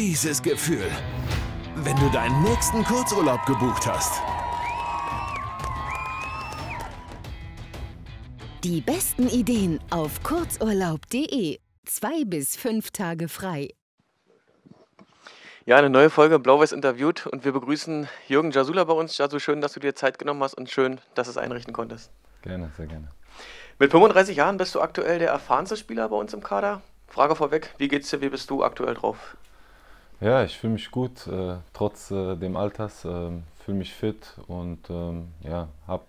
dieses Gefühl, wenn du deinen nächsten Kurzurlaub gebucht hast. Die besten Ideen auf kurzurlaub.de. Zwei bis fünf Tage frei. Ja, eine neue Folge Blau-Weiß interviewt und wir begrüßen Jürgen Jasula bei uns. Jasu, schön, dass du dir Zeit genommen hast und schön, dass du es einrichten konntest. Gerne, sehr gerne. Mit 35 Jahren bist du aktuell der erfahrenste Spieler bei uns im Kader. Frage vorweg, wie geht's dir, wie bist du aktuell drauf? Ja, ich fühle mich gut, äh, trotz äh, dem Alters, äh, fühle mich fit und ähm, ja, habe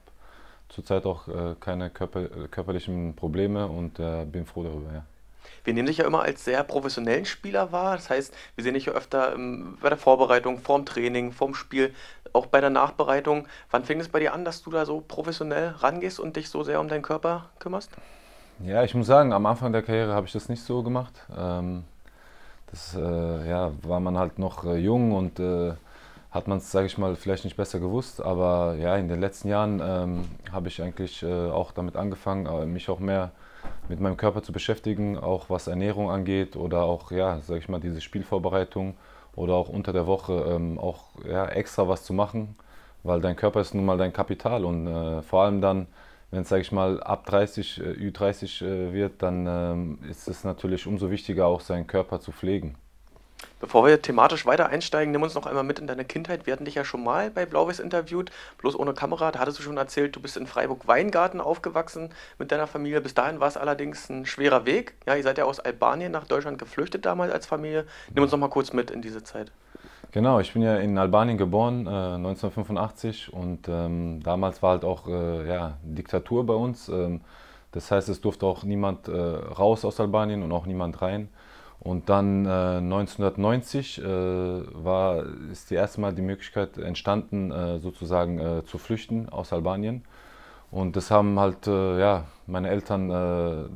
zurzeit auch äh, keine körper körperlichen Probleme und äh, bin froh darüber, ja. Wir nehmen dich ja immer als sehr professionellen Spieler wahr. Das heißt, wir sehen dich ja öfter ähm, bei der Vorbereitung, vorm Training, vorm Spiel, auch bei der Nachbereitung. Wann fing es bei dir an, dass du da so professionell rangehst und dich so sehr um deinen Körper kümmerst? Ja, ich muss sagen, am Anfang der Karriere habe ich das nicht so gemacht. Ähm, das äh, ja, war man halt noch äh, jung und äh, hat man es, sage ich mal, vielleicht nicht besser gewusst. Aber ja, in den letzten Jahren ähm, habe ich eigentlich äh, auch damit angefangen, äh, mich auch mehr mit meinem Körper zu beschäftigen, auch was Ernährung angeht oder auch, ja, sage ich mal, diese Spielvorbereitung oder auch unter der Woche ähm, auch ja, extra was zu machen, weil dein Körper ist nun mal dein Kapital und äh, vor allem dann wenn es, sage ich mal, ab 30, äh, Ü30 äh, wird, dann ähm, ist es natürlich umso wichtiger, auch seinen Körper zu pflegen. Bevor wir thematisch weiter einsteigen, nimm uns noch einmal mit in deine Kindheit. Wir hatten dich ja schon mal bei Blauweiß interviewt, bloß ohne Kamera. Da hattest du schon erzählt, du bist in Freiburg-Weingarten aufgewachsen mit deiner Familie. Bis dahin war es allerdings ein schwerer Weg. Ja, ihr seid ja aus Albanien nach Deutschland geflüchtet damals als Familie. Nimm uns noch mal kurz mit in diese Zeit. Genau, ich bin ja in Albanien geboren, äh, 1985 und ähm, damals war halt auch äh, ja, Diktatur bei uns. Ähm, das heißt, es durfte auch niemand äh, raus aus Albanien und auch niemand rein. Und dann 1990 äh, äh, war, ist die erste Mal die Möglichkeit entstanden, äh, sozusagen zu flüchten aus Albanien. Und das haben halt ja, meine Eltern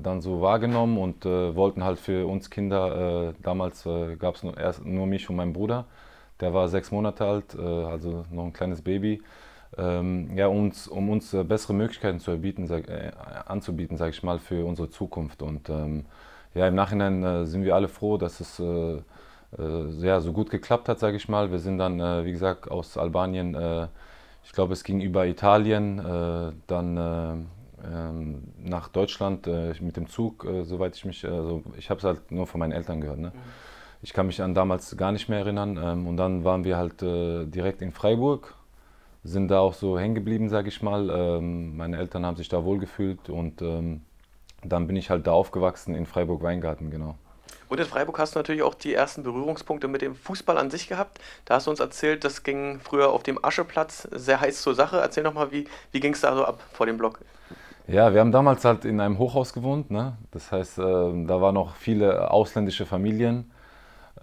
dann so wahrgenommen und wollten halt für uns Kinder, damals gab es nur, nur mich und meinen Bruder, der war sechs Monate alt, äh, also noch ein kleines Baby. Ähm, ja, uns, um uns äh, bessere Möglichkeiten zu erbieten, sag, äh, anzubieten, sage ich mal, für unsere Zukunft. Und ähm, ja, im Nachhinein äh, sind wir alle froh, dass es äh, äh ja, so gut geklappt hat, sage ich mal. Wir sind dann, wie gesagt, aus Albanien, ich glaube, es ging über Italien, dann ähm, nach Deutschland mit dem Zug, soweit ich mich, also ich habe es halt nur von meinen Eltern gehört. Ne? Mhm. Ich kann mich an damals gar nicht mehr erinnern. Ähm, und dann waren wir halt äh, direkt in Freiburg, sind da auch so hängen geblieben, sage ich mal. Ähm, meine Eltern haben sich da wohlgefühlt und ähm, dann bin ich halt da aufgewachsen in Freiburg-Weingarten, genau. Und in Freiburg hast du natürlich auch die ersten Berührungspunkte mit dem Fußball an sich gehabt. Da hast du uns erzählt, das ging früher auf dem Ascheplatz sehr heiß zur Sache. Erzähl nochmal, wie, wie ging es da so ab vor dem Block? Ja, wir haben damals halt in einem Hochhaus gewohnt. Ne? Das heißt, äh, da waren noch viele ausländische Familien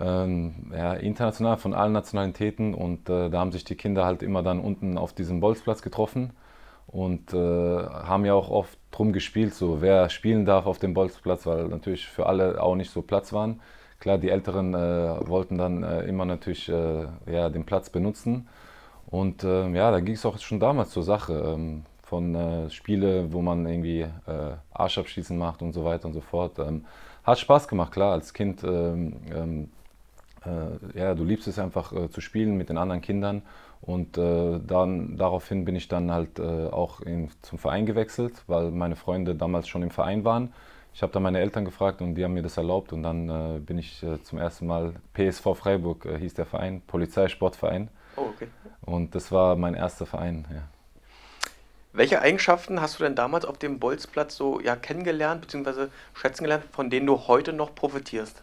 ähm, ja, international, von allen Nationalitäten. Und äh, da haben sich die Kinder halt immer dann unten auf diesem Bolzplatz getroffen und äh, haben ja auch oft drum gespielt, so wer spielen darf auf dem Bolzplatz, weil natürlich für alle auch nicht so Platz waren. Klar, die Älteren äh, wollten dann äh, immer natürlich äh, ja, den Platz benutzen. Und ähm, ja, da ging es auch schon damals zur Sache. Ähm, von äh, Spiele, wo man irgendwie äh, Arsch abschießen macht und so weiter und so fort. Ähm, hat Spaß gemacht, klar, als Kind ähm, ähm, äh, ja, du liebst es einfach äh, zu spielen mit den anderen Kindern. Und äh, dann, daraufhin bin ich dann halt äh, auch in, zum Verein gewechselt, weil meine Freunde damals schon im Verein waren. Ich habe dann meine Eltern gefragt und die haben mir das erlaubt. Und dann äh, bin ich äh, zum ersten Mal PSV Freiburg, hieß der Verein, Polizeisportverein. Oh, okay. Und das war mein erster Verein. Ja. Welche Eigenschaften hast du denn damals auf dem Bolzplatz so ja, kennengelernt bzw. schätzen gelernt, von denen du heute noch profitierst?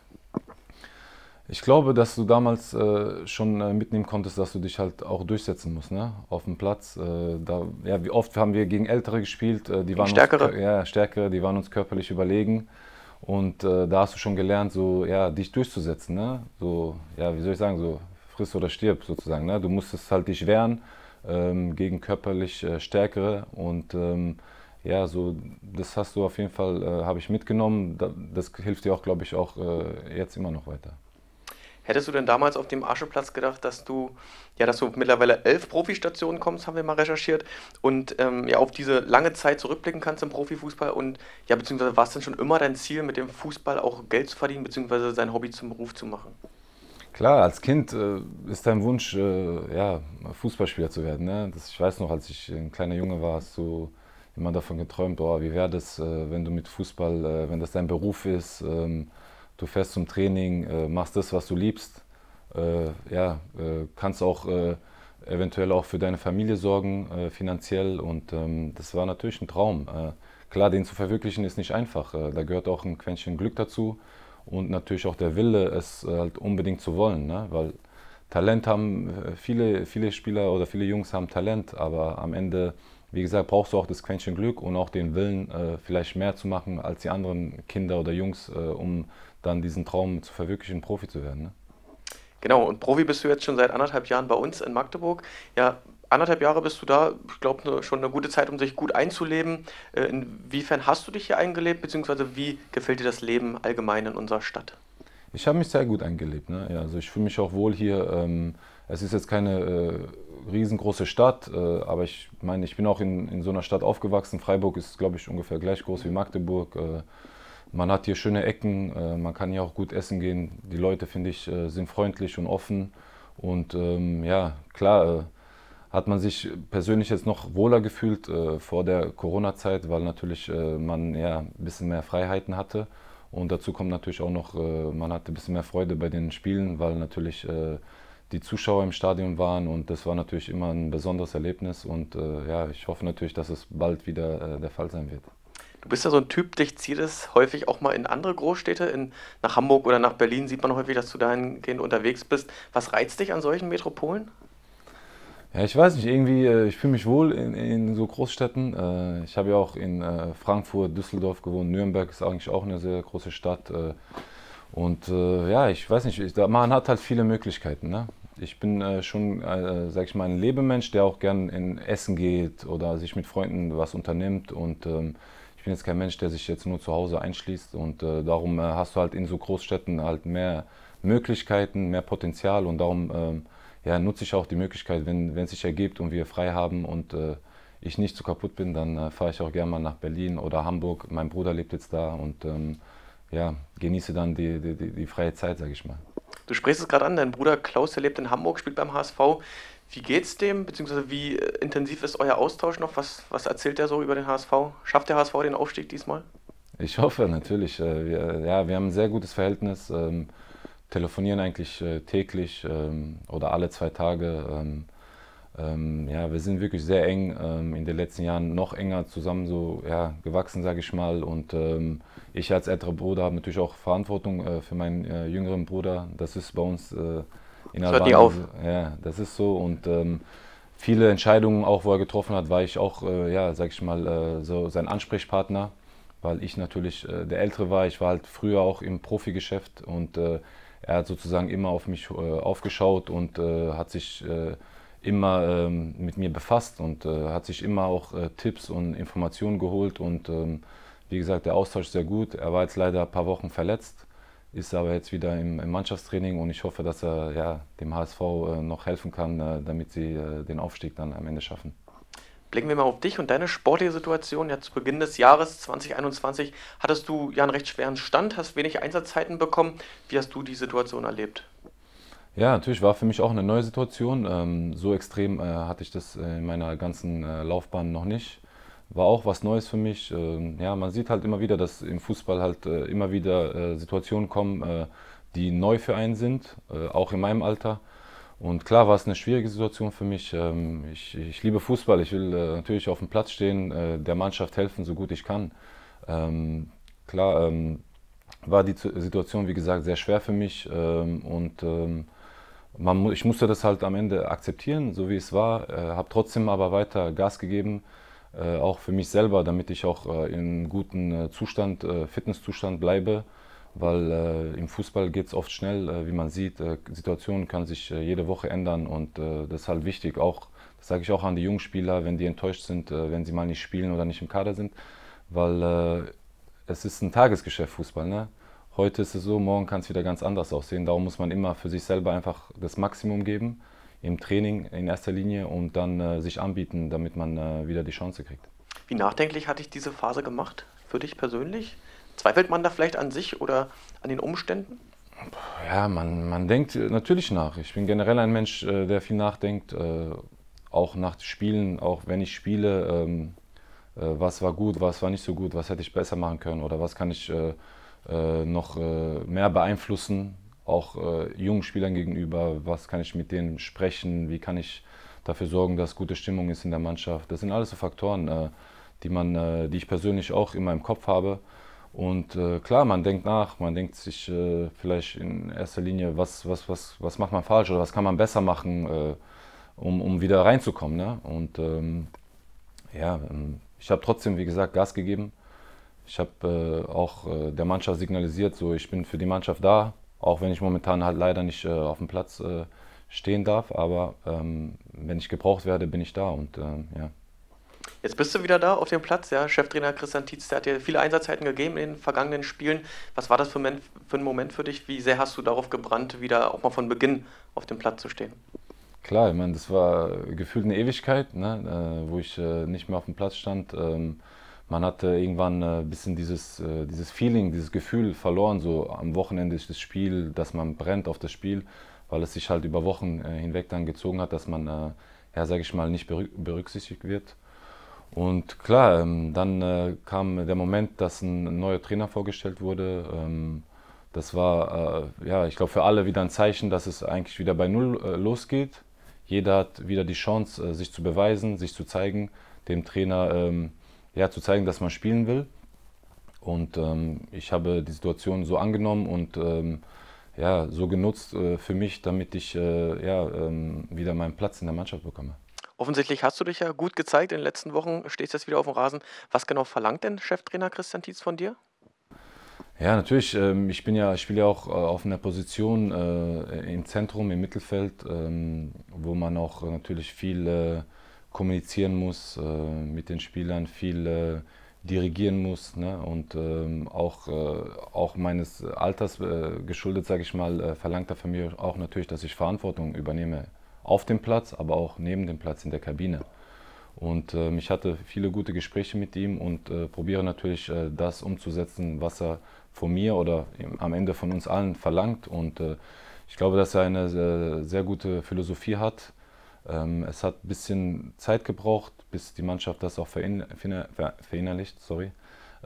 Ich glaube, dass du damals äh, schon äh, mitnehmen konntest, dass du dich halt auch durchsetzen musst, ne? Auf dem Platz. Äh, da, ja, wie oft haben wir gegen Ältere gespielt, äh, die waren stärkere. Uns, ja, stärkere, die waren uns körperlich überlegen. Und äh, da hast du schon gelernt, so ja, dich durchzusetzen, ne? So, ja, wie soll ich sagen, so friss oder stirb sozusagen. Ne? Du musstest halt dich wehren ähm, gegen körperlich äh, Stärkere und ähm, ja, so das hast du auf jeden Fall, habe ich mitgenommen. das hilft dir auch, glaube ich, auch jetzt immer noch weiter. Hättest du denn damals auf dem Ascheplatz gedacht, dass du, ja, dass du mittlerweile elf Profistationen kommst, haben wir mal recherchiert, und ähm, ja, auf diese lange Zeit zurückblicken kannst im Profifußball und ja, beziehungsweise war es denn schon immer dein Ziel, mit dem Fußball auch Geld zu verdienen, beziehungsweise sein Hobby zum Beruf zu machen? Klar, als Kind äh, ist dein Wunsch, äh, ja, Fußballspieler zu werden. Ne? Das, ich weiß noch, als ich ein kleiner Junge war, hast du immer davon geträumt, oh, wie wäre das, äh, wenn du mit Fußball, äh, wenn das dein Beruf ist. Ähm, du fährst zum Training, äh, machst das, was du liebst, äh, ja, äh, kannst auch äh, eventuell auch für deine Familie sorgen, finanziell. Und ähm, das war natürlich ein Traum. klar, den zu verwirklichen ist nicht einfach. da gehört auch ein Quäntchen Glück dazu und natürlich auch der Wille, es halt unbedingt zu wollen. Ne? Weil Talent haben viele, viele Spieler oder viele Jungs haben Talent, aber am Ende wie gesagt, brauchst du auch das Quäntchen Glück und auch den Willen, äh, vielleicht mehr zu machen als die anderen Kinder oder Jungs, äh, um dann diesen Traum zu verwirklichen, Profi zu werden. Ne? Genau, und Profi bist du jetzt schon seit anderthalb Jahren bei uns in Magdeburg. Ja, anderthalb Jahre bist du da. Ich glaube, ne, schon eine gute Zeit, um sich gut einzuleben. Äh, inwiefern hast du dich hier eingelebt, beziehungsweise wie gefällt dir das Leben allgemein in unserer Stadt? Ich habe mich sehr gut eingelebt. Ne? Ja, also ich fühle mich auch wohl hier. Ähm, es ist jetzt keine äh, riesengroße Stadt, äh, aber ich meine, ich bin auch in, in so einer Stadt aufgewachsen. Freiburg ist, glaube ich, ungefähr gleich groß wie Magdeburg. Äh, man hat hier schöne Ecken, äh, man kann hier auch gut essen gehen. Die Leute, finde ich, äh, sind freundlich und offen. Und ähm, ja, klar, äh, hat man sich persönlich jetzt noch wohler gefühlt vor der Corona-Zeit, weil natürlich man ja ein bisschen mehr Freiheiten hatte. Und dazu kommt natürlich auch noch, man hatte ein bisschen mehr Freude bei den Spielen, weil natürlich die Zuschauer im Stadion waren und das war natürlich immer ein besonderes Erlebnis und äh, ja, ich hoffe natürlich, dass es bald wieder äh, der Fall sein wird. Du bist ja so ein Typ, dich zieht es häufig auch mal in andere Großstädte, in, nach Hamburg oder nach Berlin sieht man häufig, dass du dahingehend unterwegs bist. Was reizt dich an solchen Metropolen? Ja, ich weiß nicht, irgendwie, äh, ich fühle mich wohl in, in so Großstädten. Äh, ich habe ja auch in äh, Frankfurt, Düsseldorf gewohnt, Nürnberg ist eigentlich auch eine sehr große Stadt. Und ja, ich weiß nicht, man hat halt viele Möglichkeiten. Ne? Ich bin äh, schon, äh, sag ich mal, ein Lebemensch, der auch gern in Essen geht oder sich mit Freunden was unternimmt. Und ähm, ich bin jetzt kein Mensch, der sich jetzt nur zu Hause einschließt. Und äh, darum äh, hast du halt in so Großstädten halt mehr Möglichkeiten, mehr Potenzial. Und darum ähm, ja, nutze ich auch die Möglichkeit, wenn es sich ergibt und wir frei haben und äh, ich nicht so kaputt bin, dann äh, fahre ich auch gerne mal nach Berlin oder Hamburg. Mein Bruder lebt jetzt da und ähm, ja, genieße dann die, die, die, die freie Zeit, sag ich mal. Du sprichst es gerade an, dein Bruder Klaus, der lebt in Hamburg, spielt beim HSV. Wie geht's dem? Beziehungsweise wie äh, intensiv ist euer Austausch noch? Was, was erzählt er so über den HSV? Schafft der HSV den Aufstieg diesmal? Ich hoffe natürlich. Äh, wir, ja, wir haben ein sehr gutes Verhältnis, ähm, telefonieren eigentlich äh, täglich ähm, oder alle zwei Tage. Ähm, ähm, ja, wir sind wirklich sehr eng, ähm, in den letzten Jahren noch enger zusammen so ja, gewachsen, sage ich mal. Und ähm, ich als älterer Bruder habe natürlich auch Verantwortung äh, für meinen äh, jüngeren Bruder. Das ist bei uns äh, in das Albanien. Hört die auf. Ja, das ist so. Und ähm, viele Entscheidungen, auch wo er getroffen hat, war ich auch, äh, ja, sage ich mal, äh, so sein Ansprechpartner, weil ich natürlich äh, der Ältere war. Ich war halt früher auch im Profigeschäft und er hat sozusagen immer auf mich aufgeschaut und hat sich immer ähm, mit mir befasst und äh, hat sich immer auch äh, Tipps und Informationen geholt. Und ähm, wie gesagt, der Austausch ist sehr gut. Er war jetzt leider ein paar Wochen verletzt, ist aber jetzt wieder im, im Mannschaftstraining und ich hoffe, dass er ja, dem HSV äh, noch helfen kann, äh, damit sie äh, den Aufstieg dann am Ende schaffen. Blicken wir mal auf dich und deine sportliche Situation. Ja, zu Beginn des Jahres 2021 hattest du ja einen recht schweren Stand, hast wenig Einsatzzeiten bekommen. Wie hast du die Situation erlebt? Ja, natürlich war für mich auch eine neue Situation. Ähm, so extrem äh, hatte ich das in meiner ganzen äh, Laufbahn noch nicht. War auch was Neues für mich. Ähm, ja, man sieht halt immer wieder, dass im Fußball halt äh, immer wieder äh, Situationen kommen, äh, die neu für einen sind, äh, auch in meinem Alter. Und klar war es eine schwierige Situation für mich. Ähm, ich, ich, liebe Fußball. Ich will natürlich auf dem Platz stehen, der Mannschaft helfen, so gut ich kann. Ähm, klar ähm, war die Situation, wie gesagt, sehr schwer für mich ähm, und man, ich musste das halt am Ende akzeptieren, so wie es war, äh, habe trotzdem aber weiter Gas gegeben, äh, auch für mich selber, damit ich auch äh, in guten äh, Zustand, äh, Fitnesszustand bleibe, weil äh, im Fußball geht es oft schnell, wie man sieht, Situationen kann sich jede Woche ändern und das ist halt wichtig, auch, das sage ich auch an die jungen Spieler, wenn die enttäuscht sind, wenn sie mal nicht spielen oder nicht im Kader sind, weil es ist ein Tagesgeschäft Fußball, ne? heute ist es so, morgen kann es wieder ganz anders aussehen. Darum muss man immer für sich selber einfach das Maximum geben, im Training in erster Linie und dann äh, sich anbieten, damit man äh, wieder die Chance kriegt. Wie nachdenklich hatte ich diese Phase gemacht für dich persönlich? Zweifelt man da vielleicht an sich oder an den Umständen? Ja, man, man denkt äh, natürlich nach. Ich bin generell ein Mensch, äh, der viel nachdenkt, äh, auch nach Spielen, auch wenn ich spiele, ähm, was war gut, was war nicht so gut, was hätte ich besser machen können oder was kann ich äh, noch äh, mehr beeinflussen, auch äh, jungen Spielern gegenüber. Was kann ich mit denen sprechen? Wie kann ich dafür sorgen, dass gute Stimmung ist in der Mannschaft? Das sind alles so Faktoren, die, man, die ich persönlich auch in meinem Kopf habe. Und äh, klar, man denkt nach, man denkt sich äh, vielleicht in erster Linie, was, was, was, was macht man falsch oder was kann man besser machen, äh, um, um wieder reinzukommen. Ne? Und ähm, ja, ähm, ich habe trotzdem, wie gesagt, Gas gegeben, ich habe äh, auch äh, der Mannschaft signalisiert, so ich bin für die Mannschaft da, auch wenn ich momentan halt leider nicht äh, auf dem Platz äh, stehen darf. Aber ähm, wenn ich gebraucht werde, bin ich da und ähm, ja. Jetzt bist du wieder da auf dem Platz, ja. Cheftrainer Christian Tietz, der hat dir viele Einsatzzeiten gegeben in den vergangenen Spielen. Was war das für, ein Moment für dich? Wie sehr hast du darauf gebrannt, wieder auch mal von Beginn auf dem Platz zu stehen? Klar, ich meine, das war gefühlt eine Ewigkeit, ne, äh, wo ich äh, nicht mehr auf dem Platz stand. Ähm, man hatte äh, irgendwann äh, ein bisschen dieses, äh, dieses Feeling, dieses Gefühl verloren. So am Wochenende ist das Spiel, dass man brennt auf das Spiel, weil es sich halt über Wochen hinweg dann gezogen hat, dass man, ja, sage ich mal, nicht berücksichtigt wird. Und klar, ähm, dann kam der Moment, dass ein neuer Trainer vorgestellt wurde. Ähm, das war, ja, ich glaube, für alle wieder ein Zeichen, dass es eigentlich wieder bei Null losgeht. Jeder hat wieder die Chance, sich zu beweisen, sich zu zeigen, dem Trainer ähm, ja, zu zeigen, dass man spielen will. Und ähm, ich habe die Situation so angenommen und ähm, ja, so genutzt äh, für mich, damit ich äh, ja, ähm, wieder meinen Platz in der Mannschaft bekomme. Offensichtlich hast du dich ja gut gezeigt in den letzten Wochen, stehst jetzt wieder auf dem Rasen. Was genau verlangt denn Cheftrainer Christian Tietz von dir? Ja, natürlich. Ähm, ich bin ja, ich spiele ja auch äh, auf einer Position äh, im Zentrum, im Mittelfeld, ähm, wo man auch natürlich viel äh, kommunizieren muss, äh, mit den Spielern viel äh, dirigieren muss ne? und ähm, auch, äh, auch meines Alters äh, geschuldet, sage ich mal, äh, verlangt er von mir auch natürlich, dass ich Verantwortung übernehme auf dem Platz, aber auch neben dem Platz in der Kabine. Und ähm, ich hatte viele gute Gespräche mit ihm und äh, probiere natürlich das umzusetzen, was er von mir oder am Ende von uns allen verlangt. Und ich glaube, dass er eine sehr gute Philosophie hat, ähm, es hat ein bisschen Zeit gebraucht, bis die Mannschaft das auch verinnerlicht. Sorry.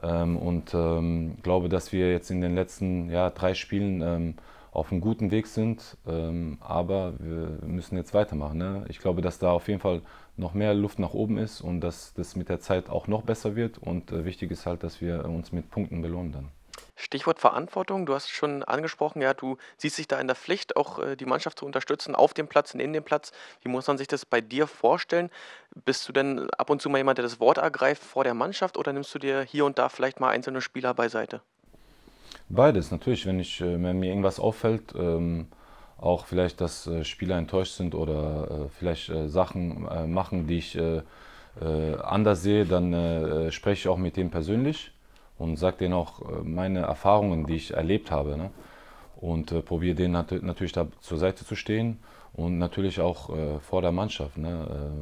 Ähm, und ähm, glaube, dass wir jetzt in den letzten ja, drei Spielen ähm, auf einem guten Weg sind. Ähm, aber wir müssen jetzt weitermachen. Ne? Ich glaube, dass da auf jeden Fall noch mehr Luft nach oben ist und dass das mit der Zeit auch noch besser wird. Und äh, wichtig ist halt, dass wir uns mit Punkten belohnen dann. Stichwort Verantwortung. Du hast schon angesprochen, ja, du siehst dich da in der Pflicht, auch äh, die Mannschaft zu unterstützen auf dem Platz, neben dem Platz. Wie muss man sich das bei dir vorstellen? Bist du denn ab und zu mal jemand, der das Wort ergreift vor der Mannschaft oder nimmst du dir hier und da vielleicht mal einzelne Spieler beiseite? Beides, natürlich. Wenn, ich, äh, wenn mir irgendwas auffällt, ähm, auch vielleicht, dass äh, Spieler enttäuscht sind oder äh, vielleicht äh, Sachen machen, die ich anders sehe, dann spreche ich auch mit denen persönlich und sage denen auch äh, meine Erfahrungen, die ich erlebt habe. Ne? Und äh, probiere denen nat natürlich da zur Seite zu stehen und natürlich auch äh, vor der Mannschaft, ne?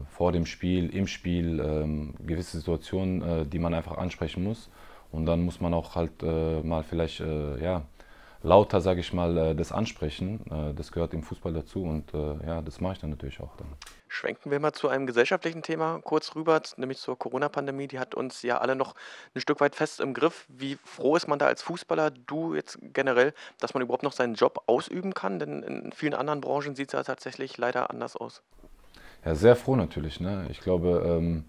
Äh, vor dem Spiel, im Spiel, ähm, gewisse Situationen, äh, die man einfach ansprechen muss. Und dann muss man auch halt äh, mal vielleicht ja, lauter, sage ich mal, äh, das ansprechen. Äh, das gehört im Fußball dazu und äh, ja, das mache ich dann natürlich auch dann. Schwenken wir mal zu einem gesellschaftlichen Thema kurz rüber, nämlich zur Corona-Pandemie. Die hat uns ja alle noch ein Stück weit fest im Griff. Wie froh ist man da als Fußballer, du jetzt generell, dass man überhaupt noch seinen Job ausüben kann? Denn in vielen anderen Branchen sieht es ja tatsächlich leider anders aus. Ja, sehr froh natürlich. Ne? Ich glaube, ähm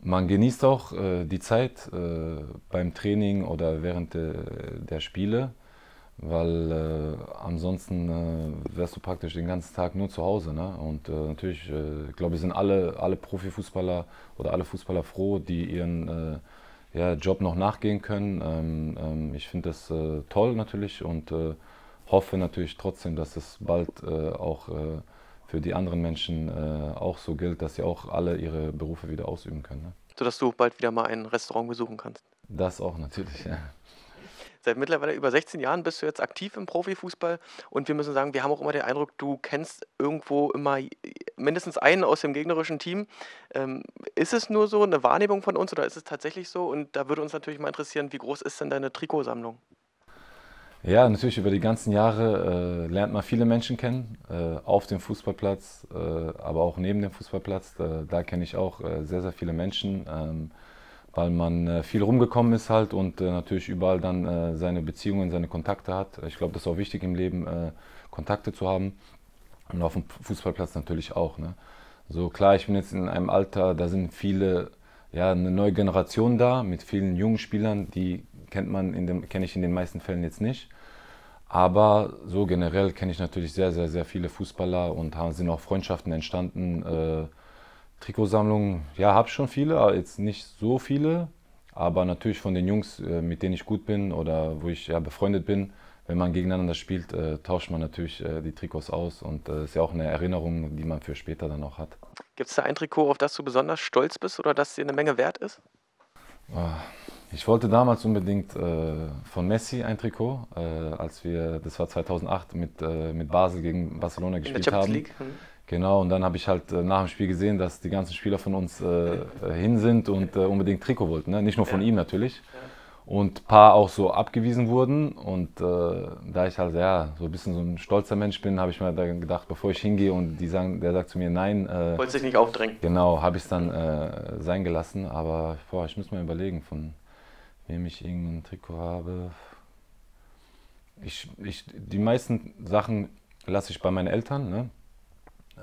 man genießt auch äh, die Zeit äh, beim Training oder während de, der Spiele weil äh, ansonsten äh, wärst du praktisch den ganzen Tag nur zu Hause. Ne? Und äh, natürlich, äh, glaube ich, sind alle, alle Profifußballer oder alle Fußballer froh, die ihren äh, ja, Job noch nachgehen können. Ähm, ähm, ich finde das äh, toll natürlich und äh, hoffe natürlich trotzdem, dass es bald auch für die anderen Menschen auch so gilt, dass sie auch alle ihre Berufe wieder ausüben können. Ne? Sodass du bald wieder mal ein Restaurant besuchen kannst. Das auch natürlich, ja seit mittlerweile über 16 Jahren bist du jetzt aktiv im Profifußball und wir müssen sagen, wir haben auch immer den Eindruck, du kennst irgendwo immer mindestens einen aus dem gegnerischen Team. Ähm, ist es nur so eine Wahrnehmung von uns oder ist es tatsächlich so? Und da würde uns natürlich mal interessieren, wie groß ist denn deine Trikotsammlung? Ja, natürlich über die ganzen Jahre äh, lernt man viele Menschen kennen, äh, auf dem Fußballplatz, äh, aber auch neben dem Fußballplatz. Da, äh, da kenne ich auch äh, sehr, sehr viele Menschen. Ähm, weil man äh, viel rumgekommen ist halt und äh, natürlich überall dann äh, seine Beziehungen, seine Kontakte hat. Ich glaube, das ist auch wichtig im Leben, Kontakte zu haben und auf dem Fußballplatz natürlich auch. Ne? So klar, ich bin jetzt in einem Alter, da sind viele, ja, eine neue Generation da mit vielen jungen Spielern, die kennt man in dem, kenne ich in den meisten Fällen jetzt nicht. Aber so generell kenne ich natürlich sehr, sehr, sehr viele Fußballer und haben, sind auch Freundschaften entstanden. Äh, Trikotsammlung, ja, habe schon viele, aber jetzt nicht so viele. Aber natürlich von den Jungs, äh, mit denen ich gut bin oder wo ich ja, befreundet bin, wenn man gegeneinander spielt, äh, tauscht man natürlich äh, die Trikots aus und äh, ist ja auch eine Erinnerung, die man für später dann auch hat. Gibt es da ein Trikot, auf das du besonders stolz bist oder das dir eine Menge wert ist? Ah, ich wollte damals unbedingt äh, von Messi ein Trikot, äh, als wir, das war 2008, mit, mit Basel gegen Barcelona gespielt In der haben. League. Hm. Genau, und dann habe ich halt äh, nach dem Spiel gesehen, dass die ganzen Spieler von uns äh, äh, hin sind und äh, unbedingt Trikot wollten. Ne? Nicht nur von ja. ihm natürlich. Und ein paar auch so abgewiesen wurden. Und äh, da ich halt ja, so ein bisschen so ein stolzer Mensch bin, habe ich mir dann gedacht, bevor ich hingehe und die sagen, der sagt zu mir nein. Äh, Wolltest dich nicht aufdrängen. Genau, habe ich es dann äh, sein gelassen. Aber boah, ich muss mal überlegen, von wem ich irgendein Trikot habe. Ich, ich, die meisten Sachen lasse ich bei meinen Eltern. Ne?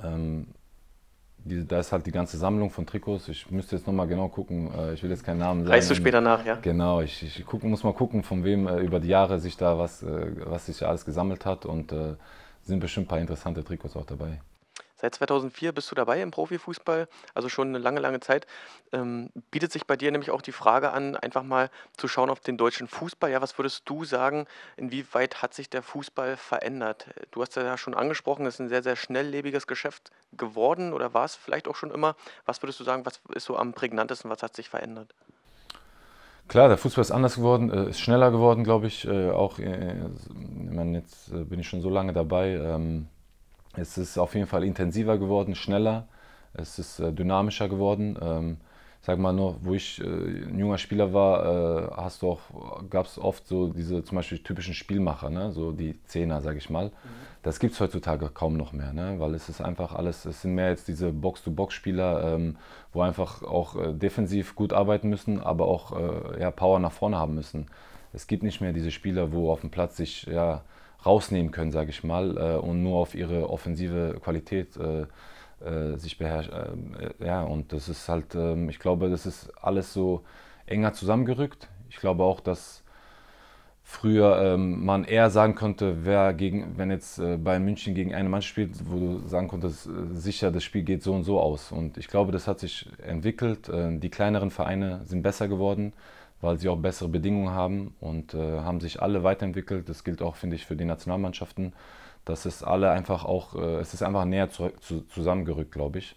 Ähm, die, da ist halt die ganze Sammlung von Trikots. Ich müsste jetzt nochmal genau gucken. Äh, ich will jetzt keinen Namen sagen. Reichst du später nach, ja? Genau, ich, ich guck, muss mal gucken, von wem äh, über die Jahre sich da was, äh, was sich alles gesammelt hat. Und äh, sind bestimmt ein paar interessante Trikots auch dabei. Seit 2004 bist du dabei im Profifußball, also schon eine lange, lange Zeit. Ähm, bietet sich bei dir nämlich auch die Frage an, einfach mal zu schauen auf den deutschen Fußball. Ja, was würdest du sagen, inwieweit hat sich der Fußball verändert? Du hast ja schon angesprochen, es ist ein sehr, sehr schnelllebiges Geschäft geworden oder war es vielleicht auch schon immer. Was würdest du sagen, was ist so am prägnantesten, was hat sich verändert? Klar, der Fußball ist anders geworden, äh, ist schneller geworden, glaube ich. Äh, auch, äh, ich meine, jetzt bin ich schon so lange dabei. Ähm, es ist auf jeden Fall intensiver geworden, schneller, es ist äh, dynamischer geworden. Ähm, sag mal nur, wo ich äh, ein junger Spieler war, äh, hast du auch, gab es oft so diese zum Beispiel typischen Spielmacher, ne? so die Zehner, sag ich mal. Mhm. Das gibt es heutzutage kaum noch mehr, ne? weil es ist einfach alles, es sind mehr jetzt diese Box-to-Box-Spieler, ähm, wo einfach auch äh, defensiv gut arbeiten müssen, aber auch äh, ja, Power nach vorne haben müssen. Es gibt nicht mehr diese Spieler, wo auf dem Platz sich ja, rausnehmen können, sage ich mal, äh, und nur auf ihre offensive Qualität äh, äh sich beherrschen. Äh, ja, und das ist halt, ähm, ich glaube, das ist alles so enger zusammengerückt. Ich glaube auch, dass früher ähm, man eher sagen konnte, wer gegen, wenn jetzt äh, Bayern München gegen eine Mann spielt, wo du sagen konntest, äh, sicher, das Spiel geht so und so aus. Und ich glaube, das hat sich entwickelt. Äh, die kleineren Vereine sind besser geworden weil sie auch bessere Bedingungen haben und äh, haben sich alle weiterentwickelt. Das gilt auch, finde ich, für die Nationalmannschaften. Das ist alle einfach auch, äh, es ist einfach näher zu, zu, zusammengerückt, glaube ich.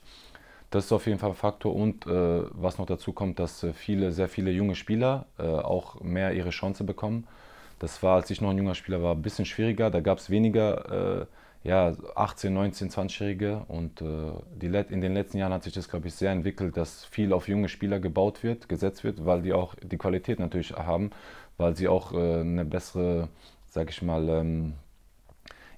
Das ist auf jeden Fall ein Faktor. Und äh, was noch dazu kommt, dass äh, viele, sehr viele junge Spieler äh, auch mehr ihre Chance bekommen. Das war, als ich noch ein junger Spieler war, ein bisschen schwieriger. Da gab es weniger äh, ja, 18, 19, 20-Jährige. Und äh, die in den letzten Jahren hat sich das, glaube ich, sehr entwickelt, dass viel auf junge Spieler gebaut wird, gesetzt wird, weil die auch die Qualität natürlich haben, weil sie auch äh, eine bessere, sag ich mal, ähm,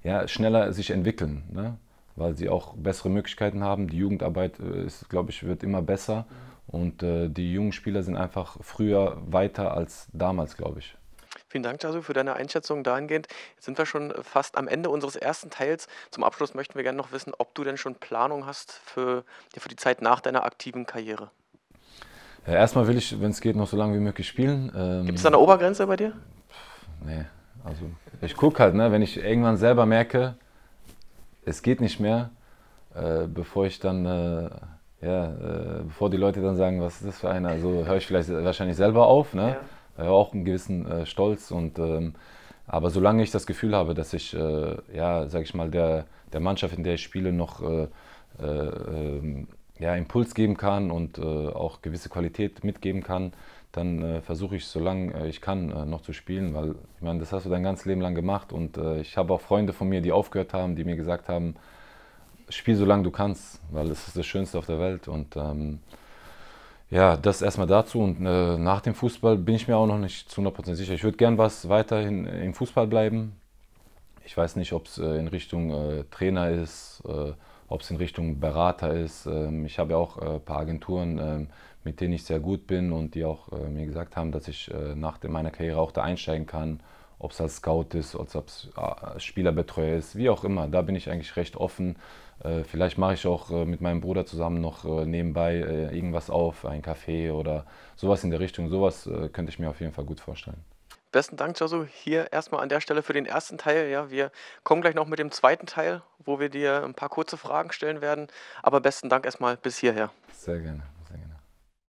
ja, schneller sich entwickeln. Ne? Weil sie auch bessere Möglichkeiten haben. Die Jugendarbeit äh, ist, glaube ich, wird immer besser. Und äh, die jungen Spieler sind einfach früher weiter als damals, glaube ich. Vielen Dank, Jasu, für deine Einschätzung dahingehend. Jetzt sind wir schon fast am Ende unseres ersten Teils. Zum Abschluss möchten wir gerne noch wissen, ob du denn schon Planung hast für, für die Zeit nach deiner aktiven Karriere. Ja, erstmal will ich, wenn es geht, noch so lange wie möglich spielen. Ähm, Gibt es da eine Obergrenze bei dir? Nee, also ich gucke halt, ne, wenn ich irgendwann selber merke, es geht nicht mehr, äh, bevor ich dann, äh, ja, äh, bevor die Leute dann sagen, was ist das für einer, also höre ich vielleicht wahrscheinlich selber auf, ne? Ja äh, auch einen gewissen äh, Stolz. Und, ähm, aber solange ich das Gefühl habe, dass ich, äh, ja, sag ich mal, der, der Mannschaft, in der ich spiele, noch äh, äh, ähm, ja, Impuls geben kann und äh, auch gewisse Qualität mitgeben kann, dann versuche ich, solange ich kann, noch zu spielen. Weil, ich meine, das hast du dein ganzes Leben lang gemacht. Und ich habe auch Freunde von mir, die aufgehört haben, die mir gesagt haben, spiel solange du kannst, weil es ist das Schönste auf der Welt. Und ähm, ja, das erstmal dazu und äh, nach dem Fußball bin ich mir auch noch nicht zu 100% sicher. Ich würde gern was weiterhin im Fußball bleiben. Ich weiß nicht, ob es äh, in Richtung äh, Trainer ist, äh, ob es in Richtung Berater ist. Ähm, ich habe ja auch ein äh, paar Agenturen, ähm, mit denen ich sehr gut bin und die auch äh, mir gesagt haben, dass ich nach meiner Karriere auch da einsteigen kann ob es als Scout ist, ob es äh, als Spielerbetreuer ist, wie auch immer. Da bin ich eigentlich recht offen. Äh, vielleicht mache ich auch äh, mit meinem Bruder zusammen noch nebenbei irgendwas auf, ein Café oder sowas in der Richtung. Sowas könnte ich mir auf jeden Fall gut vorstellen. Besten Dank, Josu, hier erstmal an der Stelle für den ersten Teil. Ja, wir kommen gleich noch mit dem zweiten Teil, wo wir dir ein paar kurze Fragen stellen werden. Aber besten Dank erstmal bis hierher. Sehr gerne.